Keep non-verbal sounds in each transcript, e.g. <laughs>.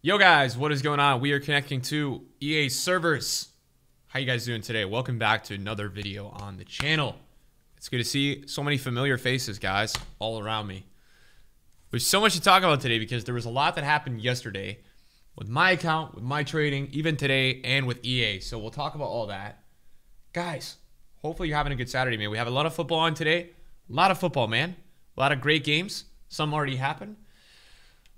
Yo guys, what is going on? We are connecting to EA servers. How you guys doing today? Welcome back to another video on the channel. It's good to see so many familiar faces, guys, all around me. There's so much to talk about today because there was a lot that happened yesterday with my account, with my trading, even today, and with EA. So we'll talk about all that. Guys, hopefully you're having a good Saturday, man. We have a lot of football on today. A lot of football, man. A lot of great games. Some already happened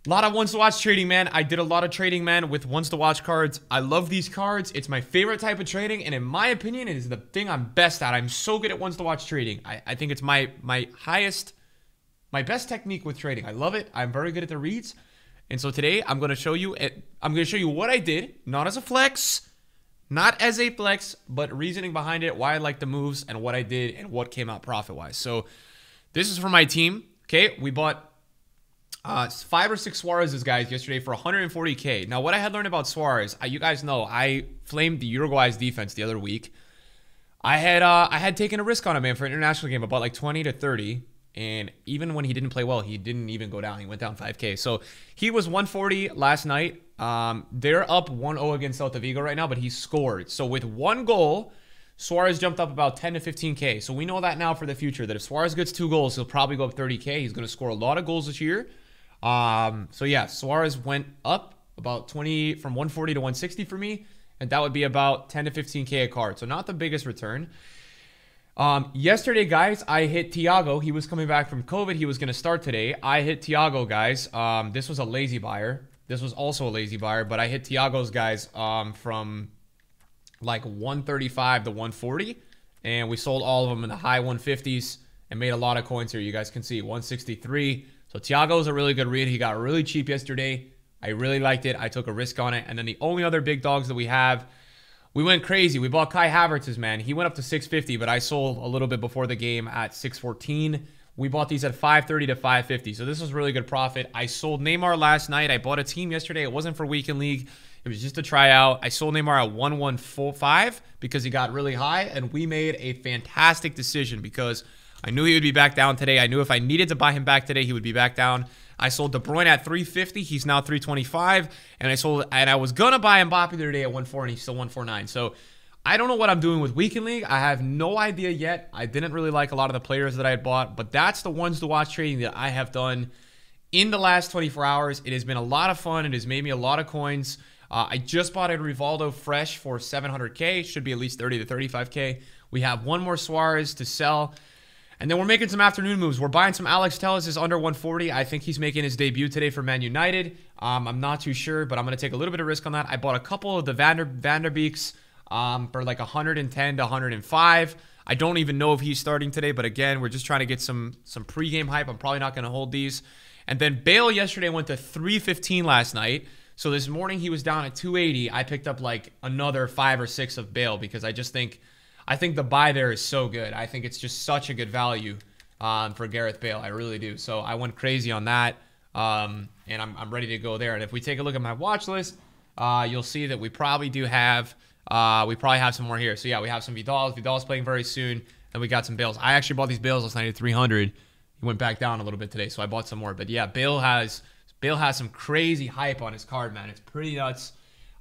a lot of ones to watch trading, man. I did a lot of trading, man, with ones to watch cards. I love these cards. It's my favorite type of trading, and in my opinion, it is the thing I'm best at. I'm so good at ones to watch trading. I, I think it's my my highest, my best technique with trading. I love it. I'm very good at the reads, and so today I'm gonna show you. I'm gonna show you what I did, not as a flex, not as a flex, but reasoning behind it, why I like the moves, and what I did, and what came out profit wise. So, this is for my team. Okay, we bought uh, five or six Suarez's guys yesterday for 140k. Now, what I had learned about Suarez, I, you guys know, I flamed the Uruguay's defense the other week. I had uh, I had taken a risk on him, man, for an international game, about like 20 to 30. And even when he didn't play well, he didn't even go down. He went down 5K. So he was 140 last night. Um, they're up 1-0 against Celta Vigo right now, but he scored. So with one goal, Suarez jumped up about 10 to 15K. So we know that now for the future, that if Suarez gets two goals, he'll probably go up 30K. He's going to score a lot of goals this year. Um, so yeah, Suarez went up about 20 from 140 to 160 for me, and that would be about 10 to 15k a card. So not the biggest return. Um, yesterday, guys, I hit Tiago. He was coming back from COVID. He was going to start today. I hit Tiago, guys. Um, this was a lazy buyer. This was also a lazy buyer, but I hit Tiago's guys um, from like 135 to 140, and we sold all of them in the high 150s and made a lot of coins here. You guys can see 163. So Tiago's a really good read. He got really cheap yesterday. I really liked it. I took a risk on it. And then the only other big dogs that we have, we went crazy. We bought Kai Havertz's man. He went up to 650, but I sold a little bit before the game at 614. We bought these at 530 to 550. So this was really good profit. I sold Neymar last night. I bought a team yesterday. It wasn't for weekend league. It was just a tryout. I sold Neymar at 1145 because he got really high, and we made a fantastic decision because I knew he would be back down today. I knew if I needed to buy him back today, he would be back down. I sold De Bruyne at 350. He's now 325. And I sold and I was gonna buy Mbappe the other day at 140 and he's still 149. So I don't know what I'm doing with Weekend League. I have no idea yet. I didn't really like a lot of the players that I had bought, but that's the ones to watch trading that I have done in the last 24 hours. It has been a lot of fun. It has made me a lot of coins. Uh, I just bought a Rivaldo fresh for 700K. Should be at least 30 to 35K. We have one more Suarez to sell. And then we're making some afternoon moves. We're buying some Alex Telles is under 140. I think he's making his debut today for Man United. Um, I'm not too sure, but I'm going to take a little bit of risk on that. I bought a couple of the Vander Vanderbeeks um, for like 110 to 105. I don't even know if he's starting today, but again, we're just trying to get some some pregame hype. I'm probably not going to hold these. And then Bale yesterday went to 315 last night. So this morning he was down at 280. I picked up like another five or six of Bale because I just think – I think the buy there is so good. I think it's just such a good value um, for Gareth Bale. I really do. So I went crazy on that, um, and I'm, I'm, ready to go there. And if we take a look at my watch list, uh, you'll see that we probably do have uh, we probably have some more here. So yeah, we have some Vidal's. Vidal's playing very soon, and we got some Bales. I actually bought these Bales last night at 300. He went back down a little bit today, so I bought some more. But yeah, Bale has Bale has some crazy hype on his card, man. It's pretty nuts.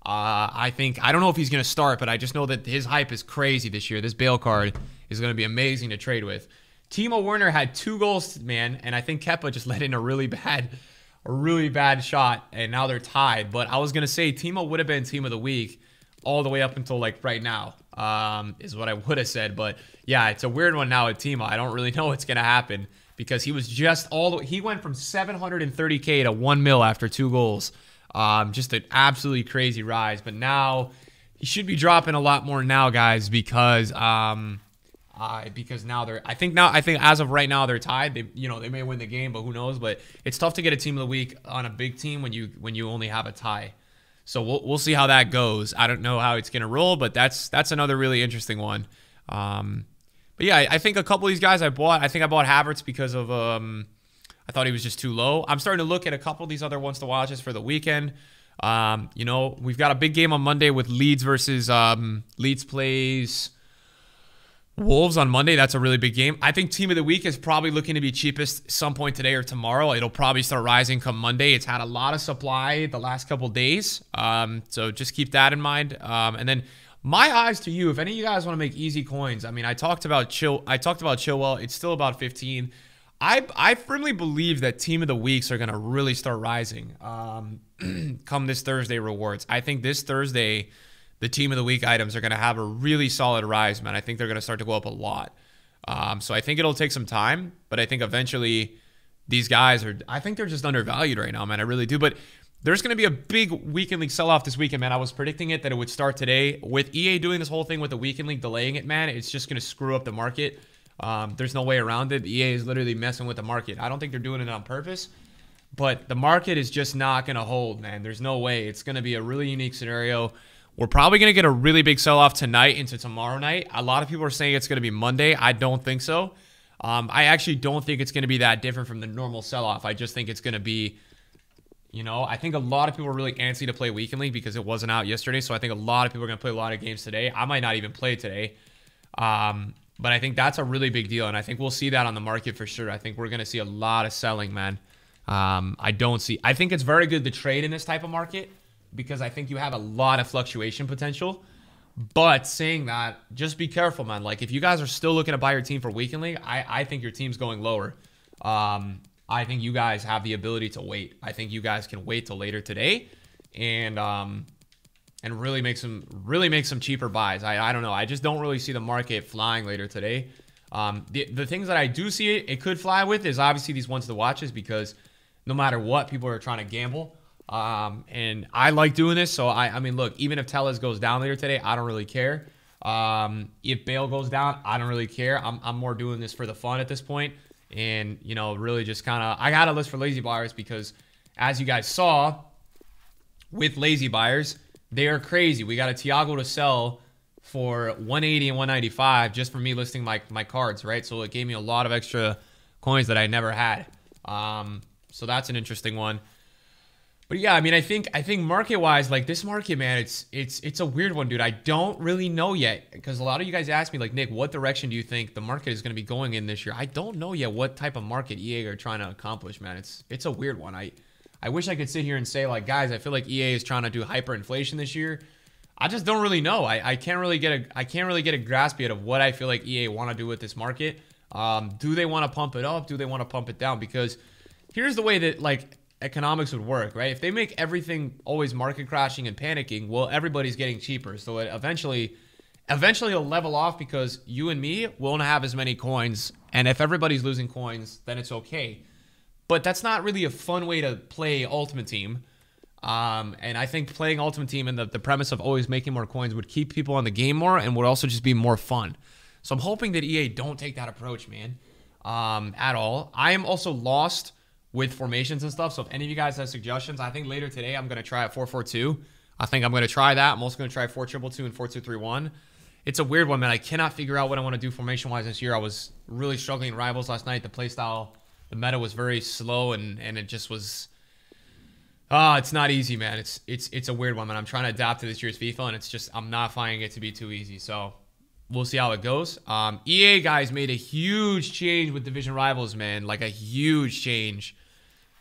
Uh, I think I don't know if he's going to start, but I just know that his hype is crazy this year. This bail card is going to be amazing to trade with. Timo Werner had two goals, man, and I think Keppa just <laughs> let in a really bad, a really bad shot, and now they're tied. But I was gonna say Timo would have been team of the week all the way up until like right now, um, is what I <laughs> would have said. But yeah, it's a weird one now with Timo. I don't really <laughs> know what's gonna happen because he was just all the, he went from 730k to one mil after two goals. Um, just an absolutely crazy rise. But now he should be dropping a lot more now, guys, because um, I because now they're I think now I think as of right now they're tied. They you know they may win the game, but who knows? But it's tough to get a team of the week on a big team when you when you only have a tie. So we'll we'll see how that goes. I don't know how it's gonna roll, but that's that's another really interesting one. Um, but yeah, I, I think a couple of these guys I bought. I think I bought Havertz because of um, I thought he was just too low. I'm starting to look at a couple of these other ones to just for the weekend. Um, you know, we've got a big game on Monday with Leeds versus um, Leeds plays Wolves on Monday. That's a really big game. I think team of the week is probably looking to be cheapest some point today or tomorrow. It'll probably start rising come Monday. It's had a lot of supply the last couple days, um, so just keep that in mind. Um, and then my eyes to you. If any of you guys want to make easy coins, I mean, I talked about chill. I talked about Well, It's still about 15. I, I firmly believe that team of the weeks are going to really start rising um, <clears throat> come this Thursday rewards. I think this Thursday, the team of the week items are going to have a really solid rise, man. I think they're going to start to go up a lot. Um, so I think it'll take some time, but I think eventually these guys are, I think they're just undervalued right now, man. I really do. But there's going to be a big weekend league sell off this weekend, man. I was predicting it that it would start today. With EA doing this whole thing with the weekend league delaying it, man, it's just going to screw up the market. Um, there's no way around it. EA is literally messing with the market. I don't think they're doing it on purpose, but the market is just not going to hold, man. There's no way. It's going to be a really unique scenario. We're probably going to get a really big sell off tonight into tomorrow night. A lot of people are saying it's going to be Monday. I don't think so. Um, I actually don't think it's going to be that different from the normal sell off. I just think it's going to be, you know, I think a lot of people are really antsy to play Weekend League because it wasn't out yesterday. So I think a lot of people are going to play a lot of games today. I might not even play today. Um, but I think that's a really big deal, and I think we'll see that on the market for sure. I think we're going to see a lot of selling, man. Um, I don't see. I think it's very good to trade in this type of market because I think you have a lot of fluctuation potential. But saying that, just be careful, man. Like if you guys are still looking to buy your team for weekend league, I, I think your team's going lower. Um, I think you guys have the ability to wait. I think you guys can wait till later today, and um, and really make some really make some cheaper buys. I, I don't know. I just don't really see the market flying later today. Um, the, the things that I do see it, it could fly with is obviously these ones to watches because no matter what, people are trying to gamble. Um, and I like doing this. So I, I mean, look, even if Tellez goes down later today, I don't really care. Um, if Bale goes down, I don't really care. I'm, I'm more doing this for the fun at this point. And, you know, really just kind of, I got a list for lazy buyers because as you guys saw with lazy buyers, they are crazy. We got a Tiago to sell for 180 and 195 just for me listing my, my cards, right? So it gave me a lot of extra coins that I never had. Um, so that's an interesting one. But yeah, I mean, I think I think market wise, like this market, man, it's it's it's a weird one, dude. I don't really know yet because a lot of you guys ask me, like, Nick, what direction do you think the market is going to be going in this year? I don't know yet what type of market EA are trying to accomplish, man. It's it's a weird one. I I wish I could sit here and say, like, guys, I feel like EA is trying to do hyperinflation this year. I just don't really know. I, I can't really get a I can't really get a grasp yet of what I feel like EA want to do with this market. Um, do they want to pump it up? Do they want to pump it down? Because here's the way that like economics would work, right? If they make everything always market crashing and panicking, well, everybody's getting cheaper. So it eventually eventually it'll level off because you and me won't have as many coins. And if everybody's losing coins, then it's okay. But that's not really a fun way to play Ultimate Team. Um, and I think playing Ultimate Team and the, the premise of always making more coins would keep people on the game more and would also just be more fun. So I'm hoping that EA don't take that approach, man, um, at all. I am also lost with formations and stuff. So if any of you guys have suggestions, I think later today I'm going to try a 442. I think I'm going to try that. I'm also going to try 422 and 4231. It's a weird one, man. I cannot figure out what I want to do formation wise this year. I was really struggling in Rivals last night. The playstyle the meta was very slow and and it just was ah, oh, it's not easy, man. It's it's it's a weird one, man. I'm trying to adapt to this year's FIFA, and it's just I'm not finding it to be too easy. So we'll see how it goes. Um, EA guys made a huge change with division rivals, man, like a huge change.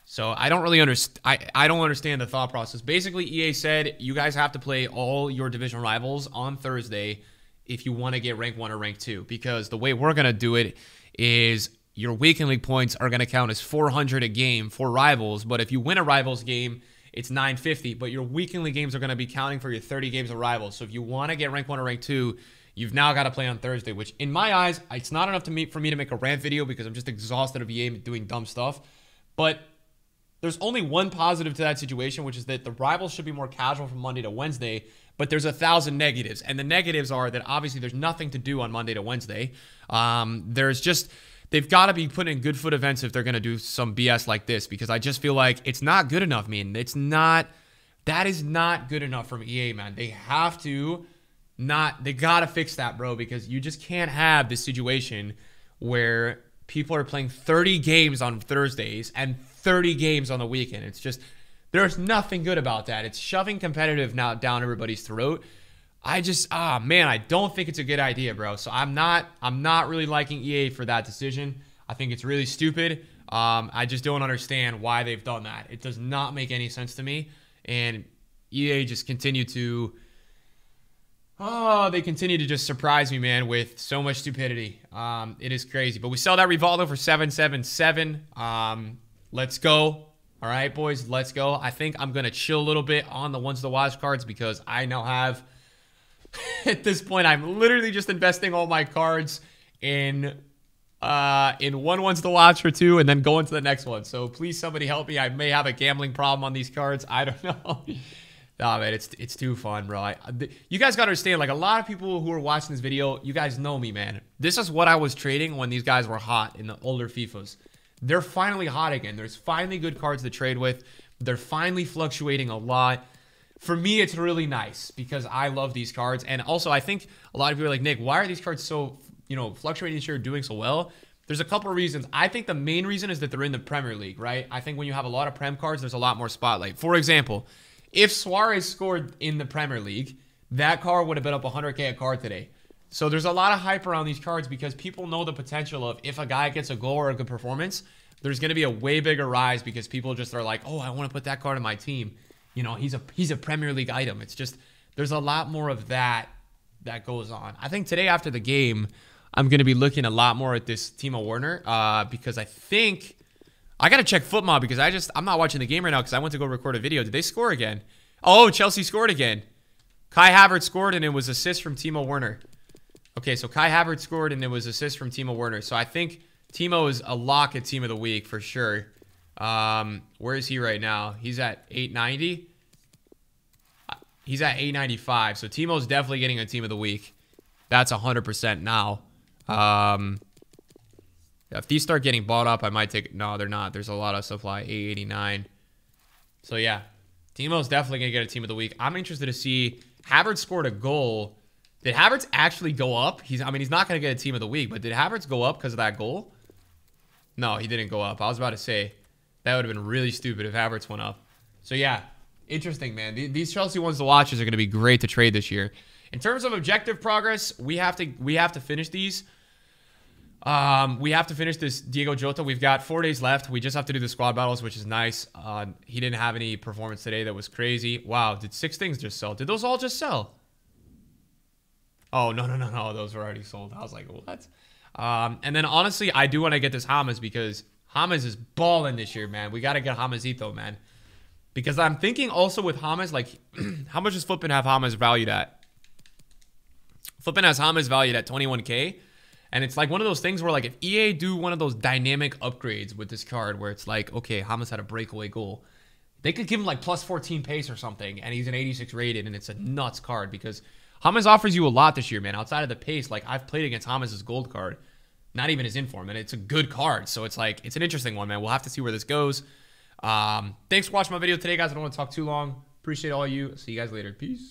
So I don't really understand. I I don't understand the thought process. Basically, EA said you guys have to play all your division rivals on Thursday if you want to get rank one or rank two, because the way we're gonna do it is your weekly points are going to count as 400 a game for rivals. But if you win a rivals game, it's 950. But your weekly games are going to be counting for your 30 games of rivals. So if you want to get rank one or rank two, you've now got to play on Thursday. Which in my eyes, it's not enough to me for me to make a rant video because I'm just exhausted of EA doing dumb stuff. But there's only one positive to that situation, which is that the rivals should be more casual from Monday to Wednesday, but there's a thousand negatives. And the negatives are that obviously there's nothing to do on Monday to Wednesday. Um, there's just they've got to be putting in good foot events if they're going to do some BS like this because I just feel like it's not good enough, man. It's not, that is not good enough from EA, man. They have to not, they got to fix that, bro, because you just can't have this situation where people are playing 30 games on Thursdays and 30 games on the weekend. It's just, there's nothing good about that. It's shoving competitive now down everybody's throat. I just ah man, I don't think it's a good idea, bro. So I'm not I'm not really liking EA for that decision. I think it's really stupid. Um, I just don't understand why they've done that. It does not make any sense to me. And EA just continue to oh they continue to just surprise me, man, with so much stupidity. Um, it is crazy. But we sell that Rivaldo for seven seven seven. Um, let's go. All right, boys, let's go. I think I'm gonna chill a little bit on the ones the watch cards because I now have <laughs> at this point, I'm literally just investing all my cards in uh, in one one's to watch for two, and then go into the next one. So please, somebody help me. I may have a gambling problem on these cards. <laughs> I don't know. <laughs> nah, man, it's it's too fun, bro. I, th- you guys gotta understand. Like a lot of people who are watching this video, you guys know me, man. This is what I was trading when these guys were hot in the older FIFAs. They're finally hot again. There's finally good cards to trade with. They're finally fluctuating a lot for me, it's really nice because I love these cards. And also, I think a lot of people are like, Nick, why are these cards so, you know, fluctuating this year, doing so well? There's a couple of reasons. I think the main reason is that they're in the Premier League, right? I think when you have a lot of Prem cards, there's a lot more spotlight. For example, if Suarez scored in the Premier League, that card would have been up 100K a card today. So there's a lot of hype around these cards because people know the potential of if a guy gets a goal or a good performance, there's going to be a way bigger rise because people just are like, oh, I want to put that card in my team you know, he's a he's a Premier League item. It's just there's a lot more of that that goes on. I think today after the game, I'm going to be looking a lot more at this Timo Werner uh, because I think I got to check FootMob because I just I'm not watching the game right now because I went to go record a video. Did they score again? Oh, Chelsea scored again. Kai Havertz scored and it was assist from Timo Werner. Okay, so Kai Havertz scored and it was assist from Timo Werner. So I think Timo is a lock at team of the week for sure. Um, where is he right now? He's at 890. He's at 895. So Timo's definitely getting a team of the week. That's 100% now. Um, if these start getting bought up, I might take... No, they're not. There's a lot of supply. 889. So, yeah. Timo's definitely going to get a team of the week. I'm interested to see... Havertz scored a goal. Did Havertz actually go up? He's, I mean, he's not going to get a team of the week, but did Havertz go up because of that goal? No, he didn't go up. I was about to say that would have been really stupid if Havertz went up. So, yeah, interesting, man. These Chelsea ones to watch is are going to be great to trade this year. In terms of objective progress, we have to we have to finish these. Um, we have to finish this Diego Jota. We've got four days left. We just have to do the squad battles, which is nice. Uh, he didn't have any performance today that was crazy. Wow, did six things just sell? Did those all just sell? Oh no no no no, those were already sold. I was like, what? Um, and then honestly, I do want to get this Hamas because Hamas is balling this year, man. We got to get Hamasito, man. Because I'm thinking also with Hamas, like, <clears throat> how much does Flippin have Hamas valued at? Flippin has Hamas valued at 21K. And it's like one of those things where, like, if EA do one of those dynamic upgrades with this card where it's like, okay, Hamas had a breakaway goal, they could give him like plus 14 pace or something, and he's an 86 rated, and it's a nuts card because Hamas offers you a lot this year, man. Outside of the pace, like, I've played against Hamas's gold card, not even his inform, and it's a good card. So it's like, it's an interesting one, man. We'll have to see where this goes. Um, thanks for watching my video today, guys. I don't want to talk too long. Appreciate all you. See you guys later. Peace.